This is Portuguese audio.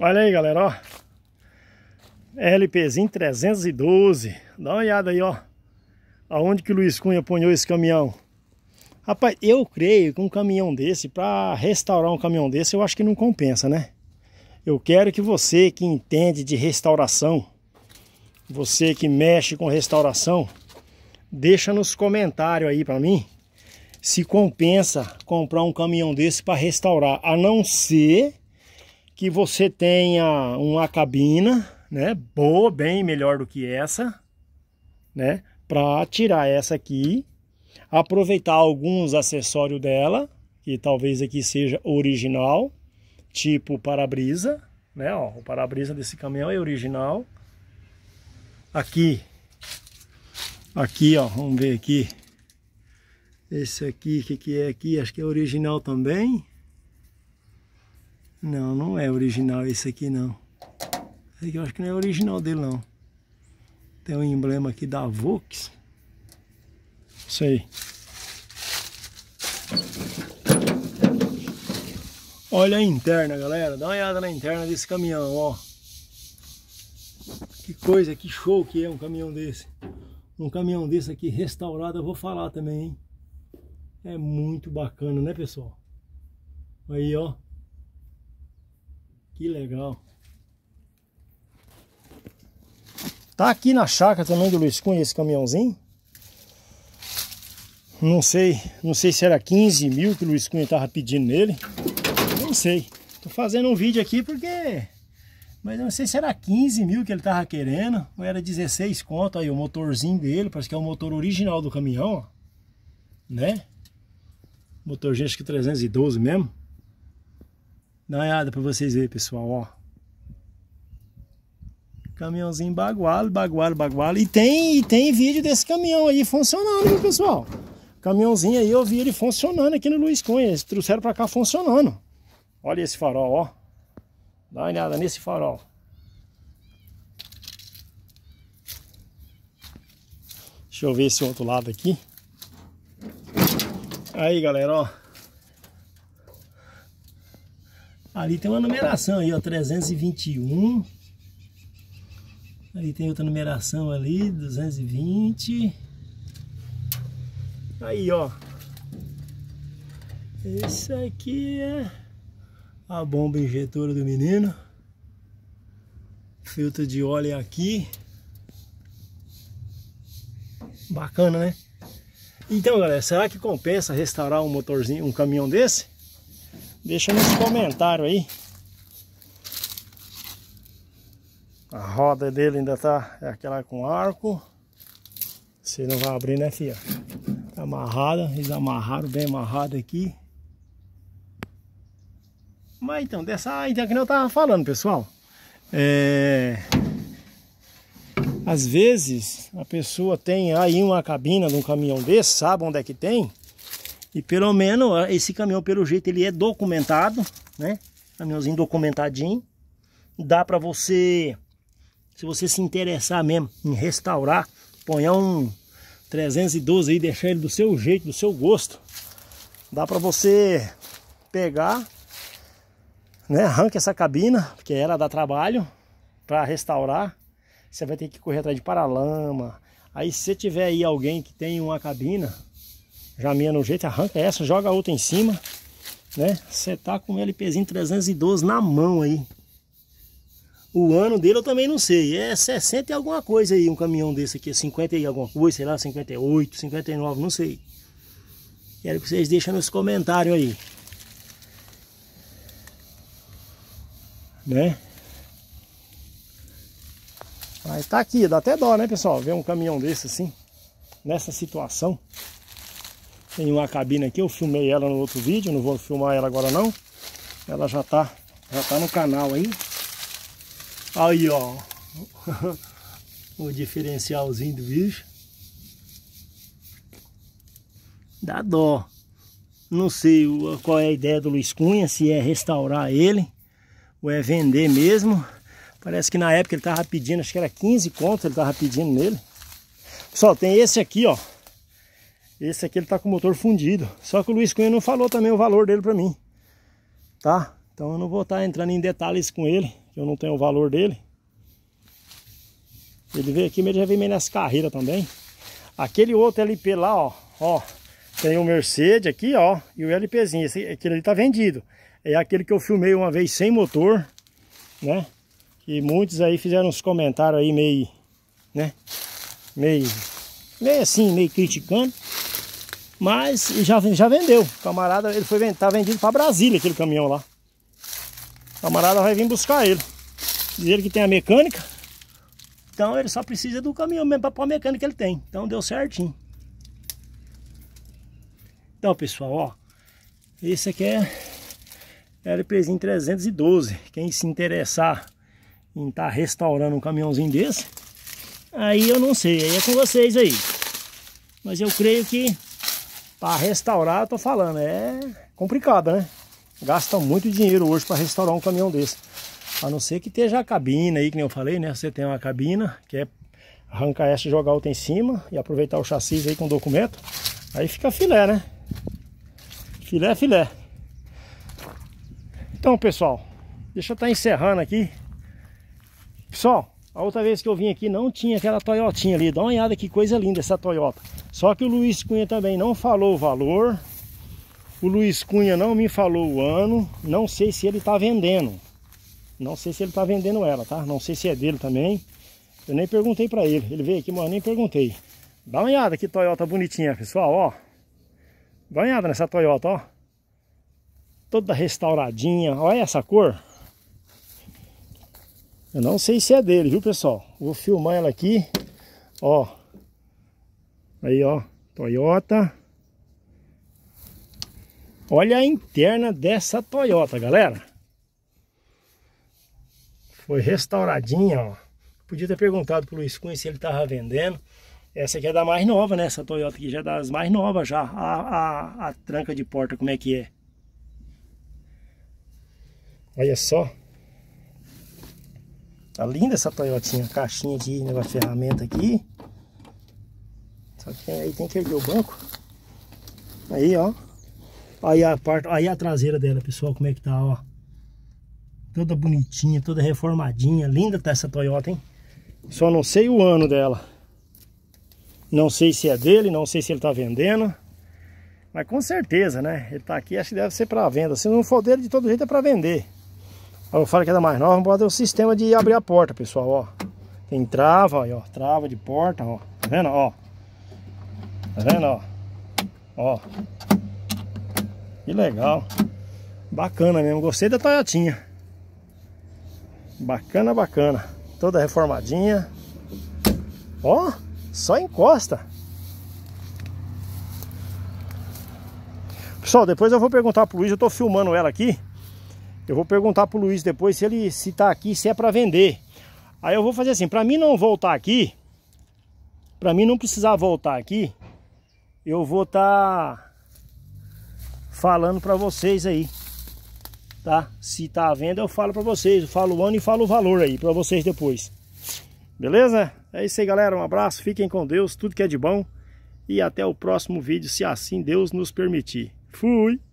Olha aí, galera, ó. LPzinho 312. Dá uma olhada aí, ó. Aonde que o Luiz Cunha apanhou esse caminhão. Rapaz, eu creio que um caminhão desse, para restaurar um caminhão desse, eu acho que não compensa, né? Eu quero que você que entende de restauração, você que mexe com restauração, deixa nos comentários aí para mim se compensa comprar um caminhão desse para restaurar, a não ser que você tenha uma cabina, né, boa, bem melhor do que essa, né, para tirar essa aqui, aproveitar alguns acessórios dela, que talvez aqui seja original, tipo para-brisa, né, ó, o para-brisa desse caminhão é original. Aqui, aqui, ó, vamos ver aqui, esse aqui, o que, que é aqui? Acho que é original também. Não, não é original esse aqui não. Esse aqui eu acho que não é original dele não. Tem um emblema aqui da Vox. Isso aí. Olha a interna, galera. Dá uma olhada na interna desse caminhão, ó. Que coisa, que show que é um caminhão desse. Um caminhão desse aqui restaurado, eu vou falar também, hein? É muito bacana, né, pessoal? Aí, ó. Que legal. Tá aqui na chácara também do Luiz Cunha esse caminhãozinho. Não sei, não sei se era 15 mil que o Luiz Cunha tava pedindo nele. Não sei. Tô fazendo um vídeo aqui porque... Mas não sei se era 15 mil que ele tava querendo ou era 16 conto. Aí o motorzinho dele, parece que é o motor original do caminhão, ó. Né? Motor acho que 312 mesmo. Dá uma olhada para vocês verem, pessoal, ó. Caminhãozinho bagualo, bagualo, bagualo. E tem, e tem vídeo desse caminhão aí funcionando, viu, pessoal? Caminhãozinho aí, eu vi ele funcionando aqui no Luiz Cunha. Eles trouxeram para cá funcionando. Olha esse farol, ó. Dá uma olhada nesse farol. Deixa eu ver esse outro lado aqui. Aí, galera, ó. Ali tem uma numeração aí, ó, 321. Aí tem outra numeração ali, 220. Aí, ó. Isso aqui é a bomba injetora do menino. Filtro de óleo aqui. Bacana, né? Então, galera, será que compensa restaurar um motorzinho, um caminhão desse? Deixa nos comentários aí. A roda dele ainda tá é aquela com arco. Você não vai abrir, né, fia? Tá amarrada. Eles amarraram bem amarrado aqui. Mas então, dessa ideia ah, então é que eu tava falando, pessoal. É... Às vezes a pessoa tem aí uma cabina de um caminhão desse, sabe onde é que tem? E pelo menos ah, esse caminhão, pelo jeito, ele é documentado, né? Caminhãozinho documentadinho. Dá para você, se você se interessar mesmo em restaurar, põe um 312 aí, deixar ele do seu jeito, do seu gosto. Dá para você pegar, né? Arranca essa cabina, porque ela dá trabalho para restaurar. Você vai ter que correr atrás de paralama. Aí se tiver aí alguém que tem uma cabina já meia no jeito, arranca essa, joga a outra em cima. Né? Você tá com o LPzinho 312 na mão aí. O ano dele eu também não sei. É 60 e alguma coisa aí, um caminhão desse aqui. 50 e alguma coisa, sei lá, 58, 59, não sei. Quero que vocês deixem nos comentários aí. Né? Mas tá aqui, dá até dó, né, pessoal? Ver um caminhão desse assim, nessa situação em uma cabine aqui, eu filmei ela no outro vídeo, não vou filmar ela agora não. Ela já tá, já tá no canal aí. Aí, ó. o diferencialzinho do bicho. Dá dó. Não sei qual é a ideia do Luiz Cunha, se é restaurar ele ou é vender mesmo. Parece que na época ele tava pedindo, acho que era 15 contos, ele tava pedindo nele. Pessoal, tem esse aqui, ó. Esse aqui ele tá com o motor fundido. Só que o Luiz Cunha não falou também o valor dele para mim. Tá? Então eu não vou estar tá entrando em detalhes com ele. Eu não tenho o valor dele. Ele veio aqui, mas ele já veio meio nas carreiras também. Aquele outro LP lá, ó. Ó. Tem o Mercedes aqui, ó. E o LPzinho. Esse, aquele ali tá vendido. É aquele que eu filmei uma vez sem motor. Né? E muitos aí fizeram uns comentários aí meio... Né? Meio... Meio assim, meio criticando. Mas já, já vendeu. O camarada, ele foi tá vendido para Brasília aquele caminhão lá. O camarada vai vir buscar ele. Diz ele que tem a mecânica. Então ele só precisa do caminhão mesmo para pôr a mecânica que ele tem. Então deu certinho. Então pessoal, ó. Esse aqui é LPzinho 312. Quem se interessar em estar tá restaurando um caminhãozinho desse, aí eu não sei, aí é com vocês aí. Mas eu creio que para restaurar, eu tô falando, é complicado, né? Gasta muito dinheiro hoje para restaurar um caminhão desse. A não ser que esteja a cabina aí, que nem eu falei, né? Você tem uma cabina, que é arrancar essa e jogar outra em cima e aproveitar o chassi aí com o documento. Aí fica filé, né? Filé, é filé. Então, pessoal, deixa eu estar tá encerrando aqui. Pessoal, a outra vez que eu vim aqui não tinha aquela Toyotinha ali. Dá uma olhada que coisa linda essa Toyota. Só que o Luiz Cunha também não falou o valor. O Luiz Cunha não me falou o ano. Não sei se ele está vendendo. Não sei se ele está vendendo ela, tá? Não sei se é dele também. Eu nem perguntei para ele. Ele veio aqui, mas eu nem perguntei. Dá uma olhada que Toyota bonitinha, pessoal, ó. Dá uma olhada nessa Toyota, ó. Toda restauradinha. Olha essa cor. Eu não sei se é dele, viu, pessoal? Vou filmar ela aqui. Ó. Aí, ó. Toyota. Olha a interna dessa Toyota, galera. Foi restauradinha, ó. Podia ter perguntado pro Luiz Cunha se ele tava vendendo. Essa aqui é da mais nova, né? Essa Toyota aqui já é das mais novas já. A, a, a tranca de porta, como é que é? Olha só. Tá linda essa Toyotinha, caixinha aqui, né, ferramenta aqui. Só que aí tem que erguer o banco. Aí, ó. Aí a, parte, aí a traseira dela, pessoal, como é que tá, ó. Toda bonitinha, toda reformadinha. Linda tá essa Toyota, hein? Só não sei o ano dela. Não sei se é dele, não sei se ele tá vendendo. Mas com certeza, né? Ele tá aqui, acho que deve ser para venda. Se não for dele, de todo jeito é para vender. Eu falo que é da mais nova, pode fazer o sistema de abrir a porta, pessoal, ó. Tem trava aí, ó. Trava de porta, ó. Tá vendo, ó? Tá vendo, ó? Ó. Que legal. Bacana mesmo. Gostei da Toyotinha. Bacana, bacana. Toda reformadinha. Ó, só encosta. Pessoal, depois eu vou perguntar pro Luiz, eu tô filmando ela aqui. Eu vou perguntar pro Luiz depois se ele se tá aqui, se é para vender. Aí eu vou fazer assim, para mim não voltar aqui, para mim não precisar voltar aqui, eu vou estar tá falando para vocês aí, tá? Se tá à venda, eu falo para vocês, eu falo o ano e falo o valor aí para vocês depois. Beleza? É isso aí, galera. Um abraço, fiquem com Deus, tudo que é de bom e até o próximo vídeo, se assim Deus nos permitir. Fui!